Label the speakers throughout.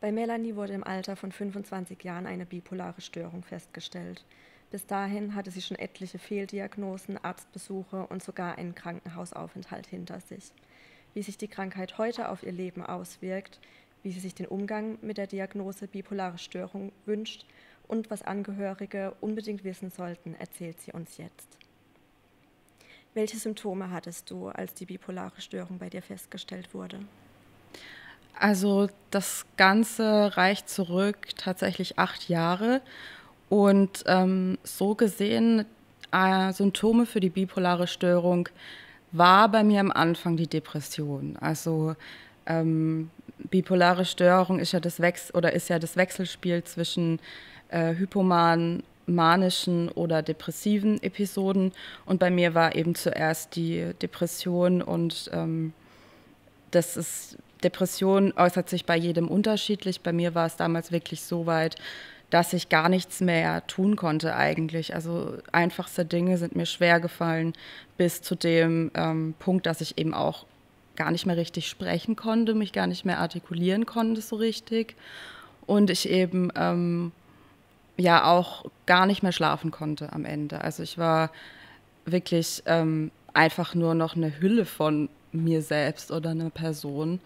Speaker 1: Bei Melanie wurde im Alter von 25 Jahren eine bipolare Störung festgestellt. Bis dahin hatte sie schon etliche Fehldiagnosen, Arztbesuche und sogar einen Krankenhausaufenthalt hinter sich. Wie sich die Krankheit heute auf ihr Leben auswirkt, wie sie sich den Umgang mit der Diagnose bipolare Störung wünscht und was Angehörige unbedingt wissen sollten, erzählt sie uns jetzt. Welche Symptome hattest du, als die bipolare Störung bei dir festgestellt wurde?
Speaker 2: Also das Ganze reicht zurück tatsächlich acht Jahre. Und ähm, so gesehen, äh, Symptome für die bipolare Störung war bei mir am Anfang die Depression. Also ähm, bipolare Störung ist ja das Wechsel oder ist ja das Wechselspiel zwischen äh, hypomanen, manischen oder depressiven Episoden. Und bei mir war eben zuerst die Depression und ähm, das ist Depression äußert sich bei jedem unterschiedlich. Bei mir war es damals wirklich so weit, dass ich gar nichts mehr tun konnte eigentlich. Also einfachste Dinge sind mir schwer gefallen bis zu dem ähm, Punkt, dass ich eben auch gar nicht mehr richtig sprechen konnte, mich gar nicht mehr artikulieren konnte so richtig und ich eben ähm, ja auch gar nicht mehr schlafen konnte am Ende. Also ich war wirklich ähm, einfach nur noch eine Hülle von mir selbst oder einer Person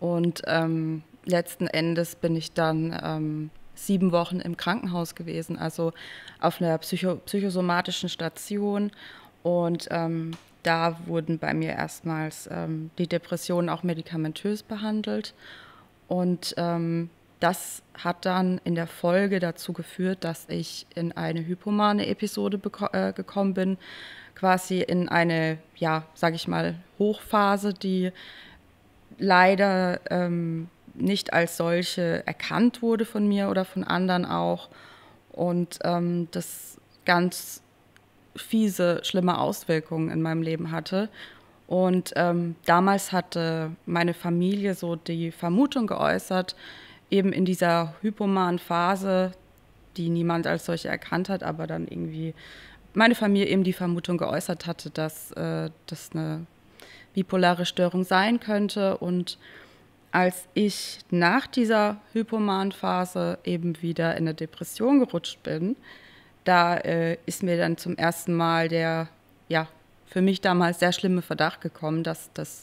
Speaker 2: und ähm, letzten Endes bin ich dann ähm, sieben Wochen im Krankenhaus gewesen, also auf einer psycho psychosomatischen Station. Und ähm, da wurden bei mir erstmals ähm, die Depressionen auch medikamentös behandelt. Und ähm, das hat dann in der Folge dazu geführt, dass ich in eine hypomane Episode äh, gekommen bin, quasi in eine, ja, sage ich mal, Hochphase, die leider ähm, nicht als solche erkannt wurde von mir oder von anderen auch. Und ähm, das ganz fiese, schlimme Auswirkungen in meinem Leben hatte. Und ähm, damals hatte meine Familie so die Vermutung geäußert, eben in dieser hypomanen Phase, die niemand als solche erkannt hat, aber dann irgendwie meine Familie eben die Vermutung geäußert hatte, dass äh, das eine bipolare Störung sein könnte. Und als ich nach dieser Hypomanphase eben wieder in eine Depression gerutscht bin, da äh, ist mir dann zum ersten Mal der, ja, für mich damals sehr schlimme Verdacht gekommen, dass das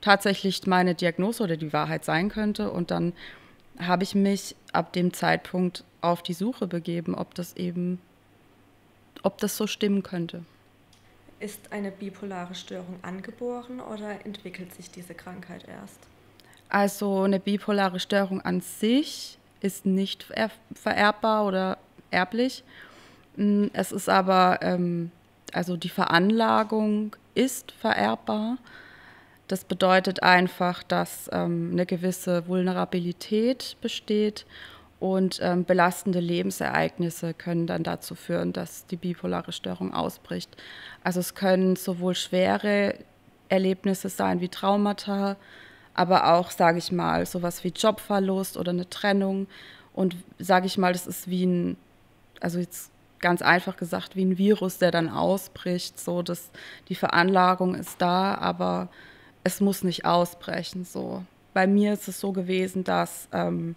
Speaker 2: tatsächlich meine Diagnose oder die Wahrheit sein könnte. Und dann habe ich mich ab dem Zeitpunkt auf die Suche begeben, ob das eben, ob das so stimmen könnte.
Speaker 1: Ist eine bipolare Störung angeboren oder entwickelt sich diese Krankheit erst?
Speaker 2: Also eine bipolare Störung an sich ist nicht vererbbar oder erblich. Mm, es ist aber, ähm, also die Veranlagung ist vererbbar. Das bedeutet einfach, dass ähm, eine gewisse Vulnerabilität besteht und ähm, belastende Lebensereignisse können dann dazu führen, dass die bipolare Störung ausbricht. Also es können sowohl schwere Erlebnisse sein wie Traumata, aber auch, sage ich mal, sowas wie Jobverlust oder eine Trennung. Und sage ich mal, das ist wie ein, also jetzt ganz einfach gesagt, wie ein Virus, der dann ausbricht. So, dass die Veranlagung ist da, aber es muss nicht ausbrechen. So, bei mir ist es so gewesen, dass ähm,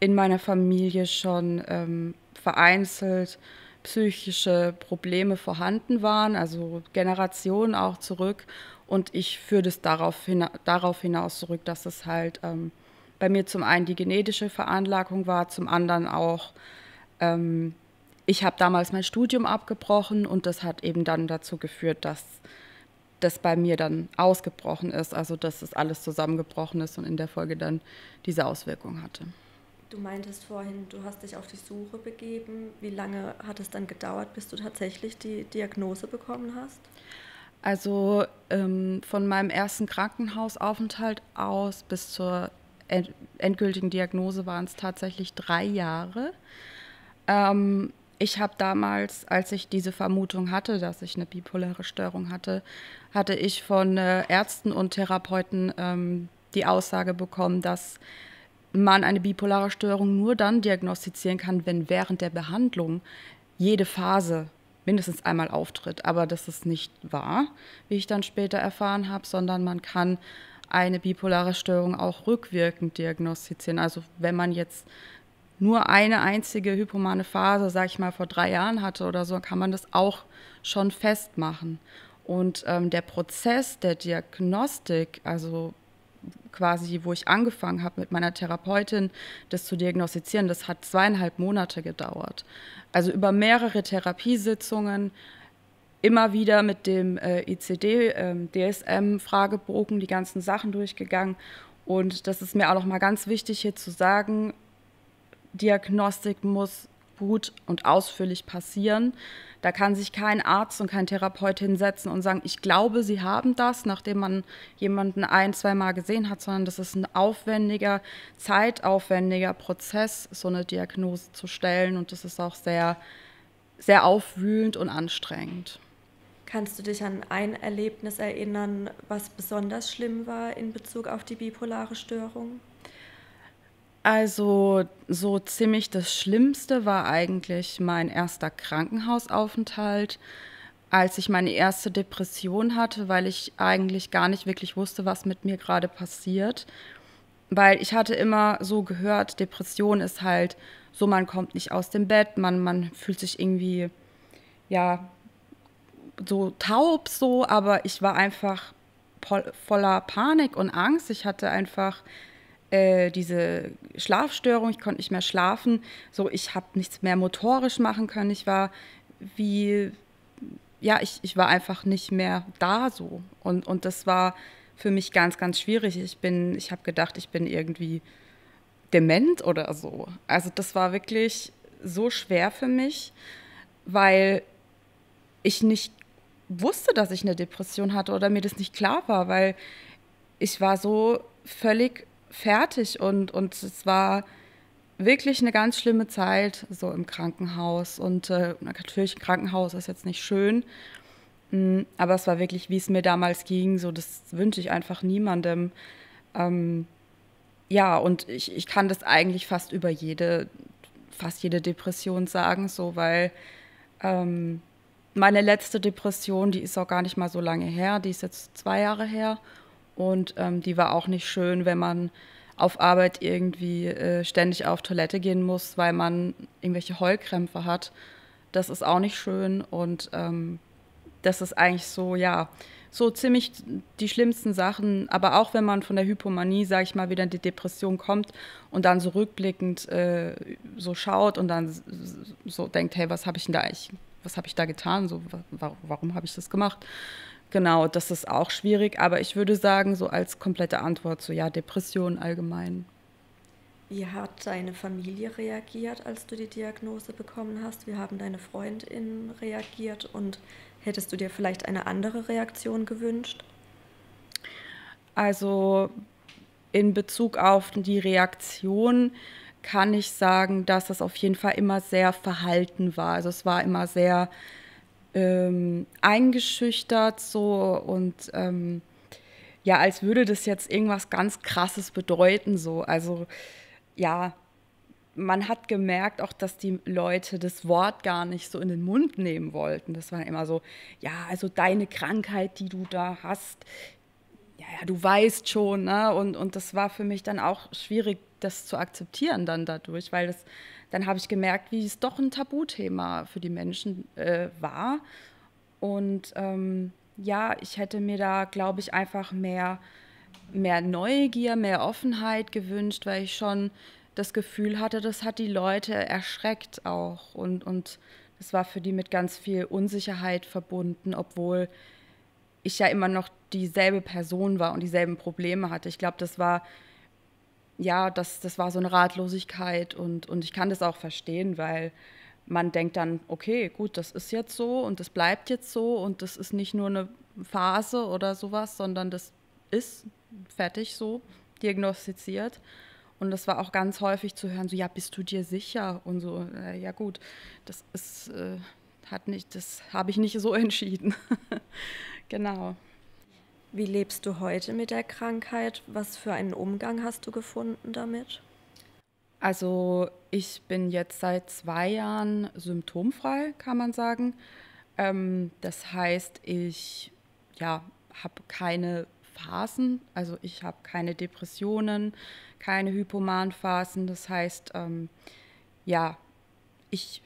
Speaker 2: in meiner Familie schon ähm, vereinzelt psychische Probleme vorhanden waren, also Generationen auch zurück. Und ich führe das darauf, hina darauf hinaus zurück, dass es halt ähm, bei mir zum einen die genetische Veranlagung war, zum anderen auch, ähm, ich habe damals mein Studium abgebrochen und das hat eben dann dazu geführt, dass das bei mir dann ausgebrochen ist, also dass es das alles zusammengebrochen ist und in der Folge dann diese Auswirkung hatte.
Speaker 1: Du meintest vorhin, du hast dich auf die Suche begeben. Wie lange hat es dann gedauert, bis du tatsächlich die Diagnose bekommen hast?
Speaker 2: Also ähm, von meinem ersten Krankenhausaufenthalt aus bis zur endgültigen Diagnose waren es tatsächlich drei Jahre. Ähm, ich habe damals, als ich diese Vermutung hatte, dass ich eine bipolare Störung hatte, hatte ich von äh, Ärzten und Therapeuten ähm, die Aussage bekommen, dass man eine bipolare Störung nur dann diagnostizieren kann, wenn während der Behandlung jede Phase mindestens einmal auftritt. Aber das ist nicht wahr, wie ich dann später erfahren habe, sondern man kann eine bipolare Störung auch rückwirkend diagnostizieren. Also wenn man jetzt nur eine einzige hypomane Phase, sag ich mal, vor drei Jahren hatte oder so, kann man das auch schon festmachen. Und ähm, der Prozess der Diagnostik, also quasi, wo ich angefangen habe mit meiner Therapeutin, das zu diagnostizieren, das hat zweieinhalb Monate gedauert. Also über mehrere Therapiesitzungen, immer wieder mit dem äh, ICD, äh, DSM-Fragebogen, die ganzen Sachen durchgegangen. Und das ist mir auch noch mal ganz wichtig hier zu sagen, Diagnostik muss gut und ausführlich passieren. Da kann sich kein Arzt und kein Therapeut hinsetzen und sagen, ich glaube, Sie haben das, nachdem man jemanden ein, zweimal gesehen hat, sondern das ist ein aufwendiger, zeitaufwendiger Prozess, so eine Diagnose zu stellen. Und das ist auch sehr, sehr aufwühlend und anstrengend.
Speaker 1: Kannst du dich an ein Erlebnis erinnern, was besonders schlimm war in Bezug auf die bipolare Störung?
Speaker 2: Also so ziemlich das Schlimmste war eigentlich mein erster Krankenhausaufenthalt, als ich meine erste Depression hatte, weil ich eigentlich gar nicht wirklich wusste, was mit mir gerade passiert. Weil ich hatte immer so gehört, Depression ist halt so, man kommt nicht aus dem Bett, man, man fühlt sich irgendwie, ja, so taub so, aber ich war einfach voller Panik und Angst. Ich hatte einfach äh, diese Schlafstörung, ich konnte nicht mehr schlafen, so ich habe nichts mehr motorisch machen können, ich war wie, ja, ich, ich war einfach nicht mehr da so. Und, und das war für mich ganz, ganz schwierig. Ich bin, ich habe gedacht, ich bin irgendwie dement oder so. Also das war wirklich so schwer für mich, weil ich nicht wusste, dass ich eine Depression hatte oder mir das nicht klar war, weil ich war so völlig fertig und, und es war wirklich eine ganz schlimme Zeit so im Krankenhaus. Und äh, natürlich, Krankenhaus ist jetzt nicht schön, hm, aber es war wirklich, wie es mir damals ging, so das wünsche ich einfach niemandem. Ähm, ja, und ich, ich kann das eigentlich fast über jede, fast jede Depression sagen, so weil ähm, meine letzte Depression, die ist auch gar nicht mal so lange her, die ist jetzt zwei Jahre her. Und ähm, die war auch nicht schön, wenn man auf Arbeit irgendwie äh, ständig auf Toilette gehen muss, weil man irgendwelche Heulkrämpfe hat. Das ist auch nicht schön. Und ähm, das ist eigentlich so, ja, so ziemlich die schlimmsten Sachen. Aber auch wenn man von der Hypomanie, sage ich mal, wieder in die Depression kommt und dann so rückblickend äh, so schaut und dann so denkt, hey, was habe ich denn da eigentlich, was habe ich da getan? So, warum, warum habe ich das gemacht? Genau, das ist auch schwierig, aber ich würde sagen, so als komplette Antwort, so ja, Depression allgemein.
Speaker 1: Wie hat deine Familie reagiert, als du die Diagnose bekommen hast? Wie haben deine Freundinnen reagiert und hättest du dir vielleicht eine andere Reaktion gewünscht? Also in Bezug auf die Reaktion
Speaker 2: kann ich sagen, dass es auf jeden Fall immer sehr verhalten war. Also es war immer sehr ähm, eingeschüchtert so und ähm, ja, als würde das jetzt irgendwas ganz Krasses bedeuten so. Also ja, man hat gemerkt auch, dass die Leute das Wort gar nicht so in den Mund nehmen wollten. Das war immer so, ja, also deine Krankheit, die du da hast, ja, ja, du weißt schon, ne? Und, und das war für mich dann auch schwierig, das zu akzeptieren dann dadurch, weil das dann habe ich gemerkt, wie es doch ein Tabuthema für die Menschen äh, war. Und ähm, ja, ich hätte mir da, glaube ich, einfach mehr, mehr Neugier, mehr Offenheit gewünscht, weil ich schon das Gefühl hatte, das hat die Leute erschreckt auch. Und, und das war für die mit ganz viel Unsicherheit verbunden, obwohl ich ja immer noch dieselbe Person war und dieselben Probleme hatte. Ich glaube, das war ja, das, das war so eine Ratlosigkeit und, und ich kann das auch verstehen, weil man denkt dann, okay, gut, das ist jetzt so und das bleibt jetzt so und das ist nicht nur eine Phase oder sowas, sondern das ist fertig so diagnostiziert. Und das war auch ganz häufig zu hören, so, ja, bist du dir sicher? Und so, äh, ja gut, das ist, äh,
Speaker 1: hat nicht, das habe ich nicht so entschieden. genau. Wie lebst du heute mit der Krankheit? Was für einen Umgang hast du gefunden damit?
Speaker 2: Also ich bin jetzt seit zwei Jahren symptomfrei, kann man sagen. Ähm, das heißt, ich ja, habe keine Phasen. Also ich habe keine Depressionen, keine Hypomanphasen. Das heißt, ähm, ja, ich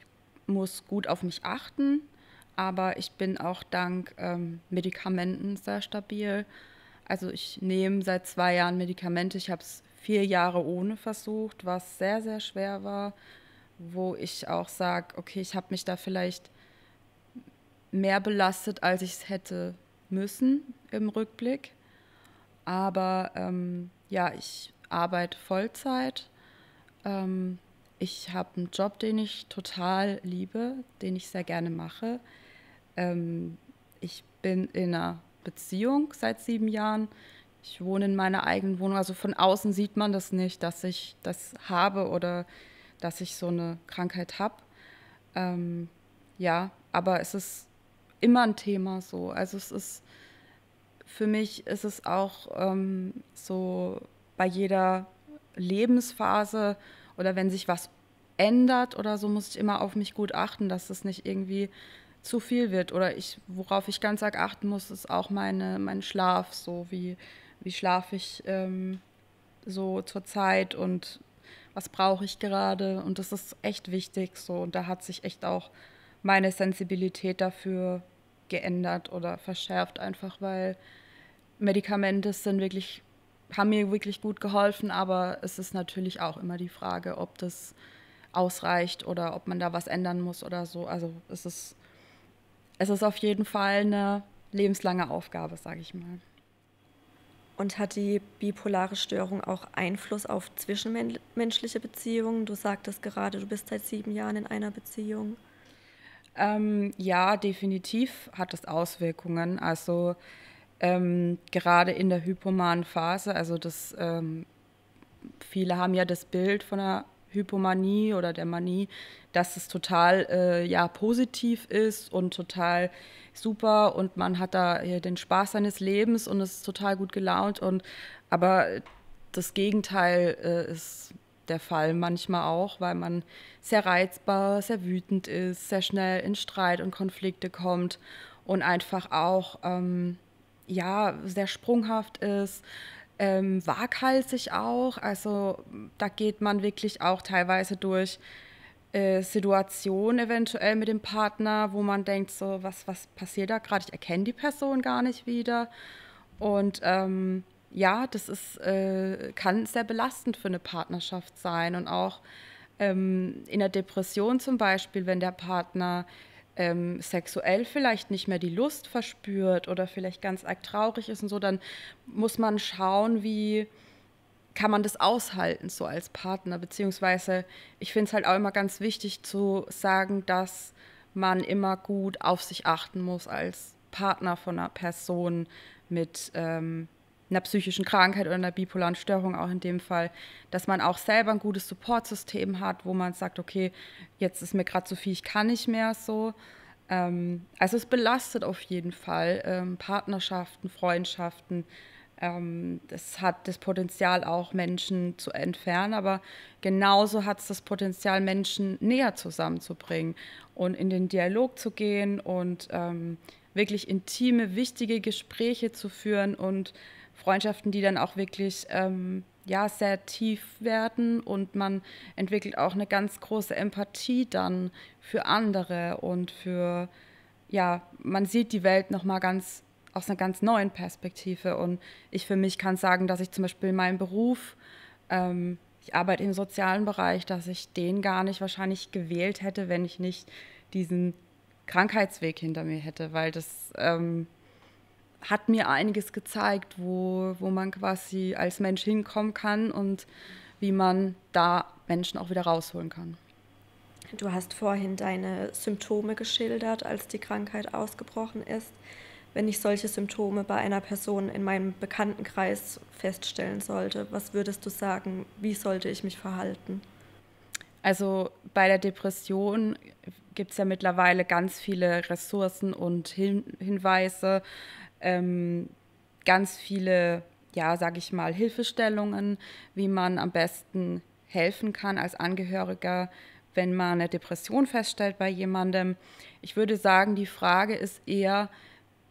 Speaker 2: muss gut auf mich achten aber ich bin auch dank ähm, Medikamenten sehr stabil. Also ich nehme seit zwei Jahren Medikamente. Ich habe es vier Jahre ohne versucht, was sehr, sehr schwer war, wo ich auch sage, okay, ich habe mich da vielleicht mehr belastet, als ich es hätte müssen im Rückblick. Aber ähm, ja, ich arbeite Vollzeit. Ähm, ich habe einen Job, den ich total liebe, den ich sehr gerne mache. Ähm, ich bin in einer Beziehung seit sieben Jahren. Ich wohne in meiner eigenen Wohnung. Also von außen sieht man das nicht, dass ich das habe oder dass ich so eine Krankheit habe. Ähm, ja, aber es ist immer ein Thema so. Also es ist, für mich ist es auch ähm, so bei jeder Lebensphase oder wenn sich was ändert oder so, muss ich immer auf mich gut achten, dass es nicht irgendwie zu viel wird. Oder ich, worauf ich ganz arg achten muss, ist auch meine, mein Schlaf. So wie, wie schlafe ich ähm, so zur Zeit und was brauche ich gerade. Und das ist echt wichtig. So. Und da hat sich echt auch meine Sensibilität dafür geändert oder verschärft, einfach weil Medikamente sind wirklich, haben mir wirklich gut geholfen, aber es ist natürlich auch immer die Frage, ob das ausreicht oder ob man da was ändern muss oder so. Also es
Speaker 1: ist es ist auf jeden Fall eine lebenslange Aufgabe, sage ich mal. Und hat die bipolare Störung auch Einfluss auf zwischenmenschliche Beziehungen? Du sagtest gerade, du bist seit sieben Jahren in einer Beziehung. Ähm, ja, definitiv hat das Auswirkungen. Also ähm,
Speaker 2: gerade in der hypomanen Phase, also das, ähm, viele haben ja das Bild von einer Hypomanie oder der Manie, dass es total äh, ja, positiv ist und total super und man hat da ja, äh, den Spaß seines Lebens und es ist total gut gelaunt. Und, aber das Gegenteil äh, ist der Fall manchmal auch, weil man sehr reizbar, sehr wütend ist, sehr schnell in Streit und Konflikte kommt und einfach auch ähm, ja, sehr sprunghaft ist ähm, waghalsig auch. Also da geht man wirklich auch teilweise durch äh, Situationen eventuell mit dem Partner, wo man denkt, so, was, was passiert da gerade? Ich erkenne die Person gar nicht wieder. Und ähm, ja, das ist, äh, kann sehr belastend für eine Partnerschaft sein und auch ähm, in der Depression zum Beispiel, wenn der Partner ähm, sexuell vielleicht nicht mehr die Lust verspürt oder vielleicht ganz arg traurig ist und so, dann muss man schauen, wie kann man das aushalten, so als Partner. Beziehungsweise, ich finde es halt auch immer ganz wichtig zu sagen, dass man immer gut auf sich achten muss als Partner von einer Person mit ähm, einer psychischen Krankheit oder einer bipolaren Störung auch in dem Fall, dass man auch selber ein gutes Supportsystem hat, wo man sagt, okay, jetzt ist mir gerade zu viel, ich kann nicht mehr so. Ähm, also es belastet auf jeden Fall ähm, Partnerschaften, Freundschaften. Ähm, es hat das Potenzial auch Menschen zu entfernen, aber genauso hat es das Potenzial Menschen näher zusammenzubringen und in den Dialog zu gehen und ähm, wirklich intime, wichtige Gespräche zu führen und Freundschaften, die dann auch wirklich ähm, ja, sehr tief werden und man entwickelt auch eine ganz große Empathie dann für andere und für, ja, man sieht die Welt nochmal ganz aus einer ganz neuen Perspektive und ich für mich kann sagen, dass ich zum Beispiel meinen Beruf, ähm, ich arbeite im sozialen Bereich, dass ich den gar nicht wahrscheinlich gewählt hätte, wenn ich nicht diesen Krankheitsweg hinter mir hätte, weil das... Ähm, hat mir einiges gezeigt, wo, wo man quasi als Mensch hinkommen kann und wie man
Speaker 1: da Menschen auch wieder rausholen kann. Du hast vorhin deine Symptome geschildert, als die Krankheit ausgebrochen ist. Wenn ich solche Symptome bei einer Person in meinem Bekanntenkreis feststellen sollte, was würdest du sagen, wie sollte ich mich verhalten? Also bei der Depression gibt es ja mittlerweile
Speaker 2: ganz viele Ressourcen und Hin Hinweise, ähm, ganz viele, ja, sage ich mal, Hilfestellungen, wie man am besten helfen kann als Angehöriger, wenn man eine Depression feststellt bei jemandem. Ich würde sagen, die Frage ist eher,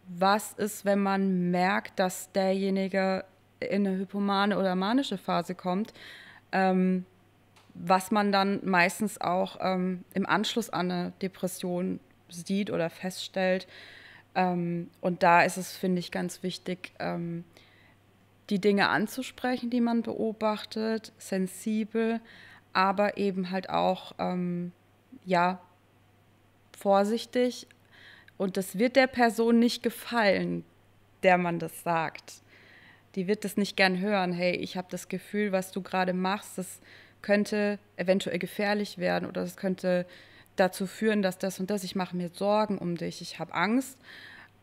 Speaker 2: was ist, wenn man merkt, dass derjenige in eine hypomane oder manische Phase kommt, ähm, was man dann meistens auch ähm, im Anschluss an eine Depression sieht oder feststellt. Ähm, und da ist es, finde ich, ganz wichtig, ähm, die Dinge anzusprechen, die man beobachtet, sensibel, aber eben halt auch, ähm, ja, vorsichtig. Und das wird der Person nicht gefallen, der man das sagt. Die wird das nicht gern hören. Hey, ich habe das Gefühl, was du gerade machst, das könnte eventuell gefährlich werden oder das könnte dazu führen, dass das und das, ich mache mir Sorgen um dich, ich habe Angst.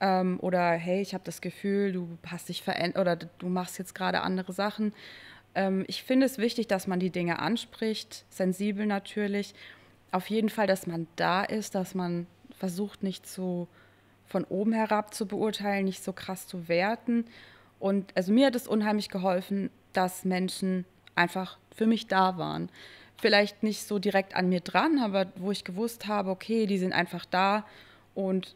Speaker 2: Ähm, oder hey, ich habe das Gefühl, du hast dich verändert oder du machst jetzt gerade andere Sachen. Ähm, ich finde es wichtig, dass man die Dinge anspricht, sensibel natürlich. Auf jeden Fall, dass man da ist, dass man versucht, nicht so von oben herab zu beurteilen, nicht so krass zu werten. Und also mir hat es unheimlich geholfen, dass Menschen einfach für mich da waren vielleicht nicht so direkt an mir dran, aber wo ich gewusst habe, okay, die sind einfach da und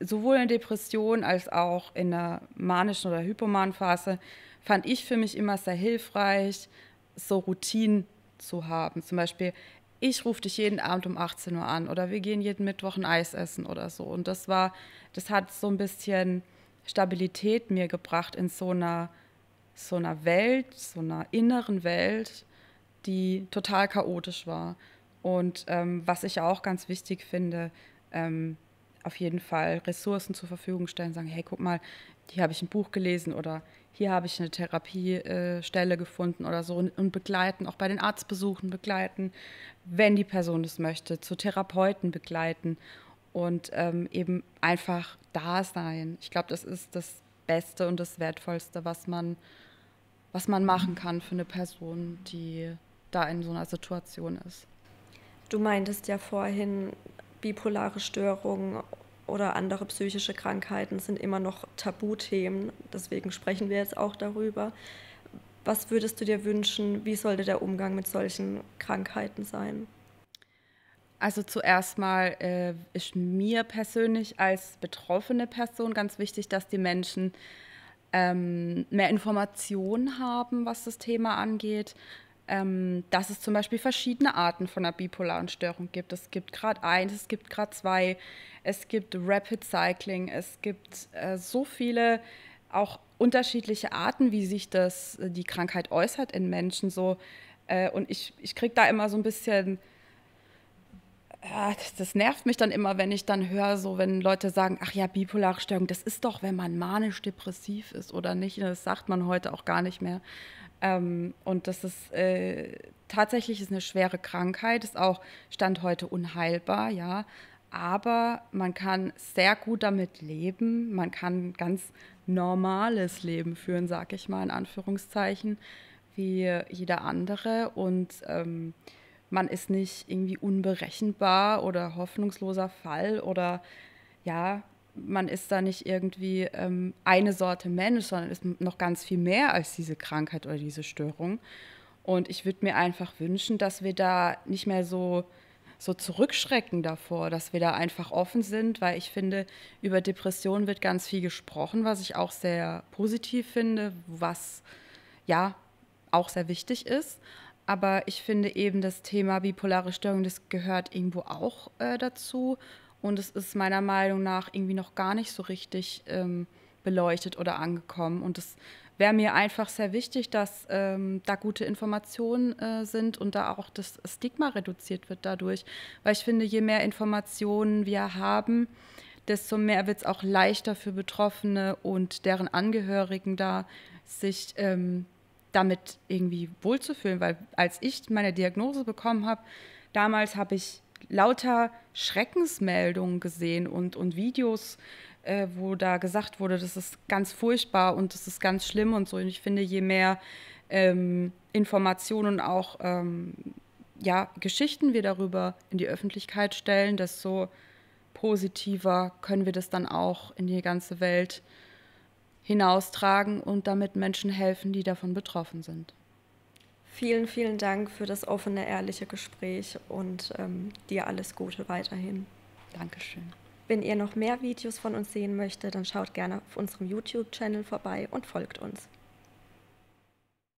Speaker 2: sowohl in Depression als auch in der manischen oder hypomanen Phase fand ich für mich immer sehr hilfreich, so Routinen zu haben. Zum Beispiel, ich rufe dich jeden Abend um 18 Uhr an oder wir gehen jeden Mittwoch ein Eis essen oder so. Und das war, das hat so ein bisschen Stabilität mir gebracht in so einer, so einer Welt, so einer inneren Welt, die total chaotisch war. Und ähm, was ich auch ganz wichtig finde, ähm, auf jeden Fall Ressourcen zur Verfügung stellen, sagen, hey, guck mal, hier habe ich ein Buch gelesen oder hier habe ich eine Therapiestelle gefunden oder so und, begleiten, auch bei den Arztbesuchen begleiten, wenn die Person das möchte, zu Therapeuten begleiten und ähm, eben einfach da sein. Ich glaube, das ist das Beste und das Wertvollste, was man, was man machen kann für eine Person, die da in so einer Situation ist.
Speaker 1: Du meintest ja vorhin, bipolare Störungen oder andere psychische Krankheiten sind immer noch Tabuthemen. Deswegen sprechen wir jetzt auch darüber. Was würdest du dir wünschen? Wie sollte der Umgang mit solchen Krankheiten sein? Also zuerst mal
Speaker 2: äh, ist mir persönlich als betroffene Person ganz wichtig, dass die Menschen ähm, mehr Informationen haben, was das Thema angeht, ähm, dass es zum Beispiel verschiedene Arten von einer bipolaren Störung gibt. Es gibt Grad 1, es gibt Grad 2, es gibt Rapid Cycling, es gibt äh, so viele auch unterschiedliche Arten, wie sich das, äh, die Krankheit äußert in Menschen. So. Äh, und ich, ich kriege da immer so ein bisschen ah, das nervt mich dann immer, wenn ich dann höre, so wenn Leute sagen, ach ja, bipolare Störung, das ist doch, wenn man manisch depressiv ist oder nicht. Das sagt man heute auch gar nicht mehr. Ähm, und das ist äh, tatsächlich ist eine schwere Krankheit, ist auch Stand heute unheilbar, ja. Aber man kann sehr gut damit leben. Man kann ganz normales Leben führen, sag ich mal in Anführungszeichen, wie jeder andere. Und ähm, man ist nicht irgendwie unberechenbar oder hoffnungsloser Fall oder ja, man ist da nicht irgendwie ähm, eine Sorte Mensch, sondern ist noch ganz viel mehr als diese Krankheit oder diese Störung. Und ich würde mir einfach wünschen, dass wir da nicht mehr so, so zurückschrecken davor, dass wir da einfach offen sind, weil ich finde, über Depressionen wird ganz viel gesprochen, was ich auch sehr positiv finde, was ja auch sehr wichtig ist. Aber ich finde eben das Thema bipolare Störung, das gehört irgendwo auch äh, dazu. Und es ist meiner Meinung nach irgendwie noch gar nicht so richtig ähm, beleuchtet oder angekommen. Und es wäre mir einfach sehr wichtig, dass ähm, da gute Informationen äh, sind und da auch das Stigma reduziert wird dadurch. Weil ich finde, je mehr Informationen wir haben, desto mehr wird es auch leichter für Betroffene und deren Angehörigen da, sich ähm, damit irgendwie wohlzufühlen. Weil als ich meine Diagnose bekommen habe, damals habe ich lauter Schreckensmeldungen gesehen und, und Videos, äh, wo da gesagt wurde, das ist ganz furchtbar und das ist ganz schlimm und so. Und ich finde, je mehr ähm, Informationen und auch ähm, ja, Geschichten wir darüber in die Öffentlichkeit stellen, desto positiver können wir das dann auch in die ganze Welt hinaustragen und damit Menschen helfen, die davon betroffen sind.
Speaker 1: Vielen, vielen Dank für das offene, ehrliche Gespräch und ähm, dir alles Gute weiterhin. Dankeschön. Wenn ihr noch mehr Videos von uns sehen möchtet, dann schaut gerne auf unserem YouTube-Channel vorbei und folgt uns.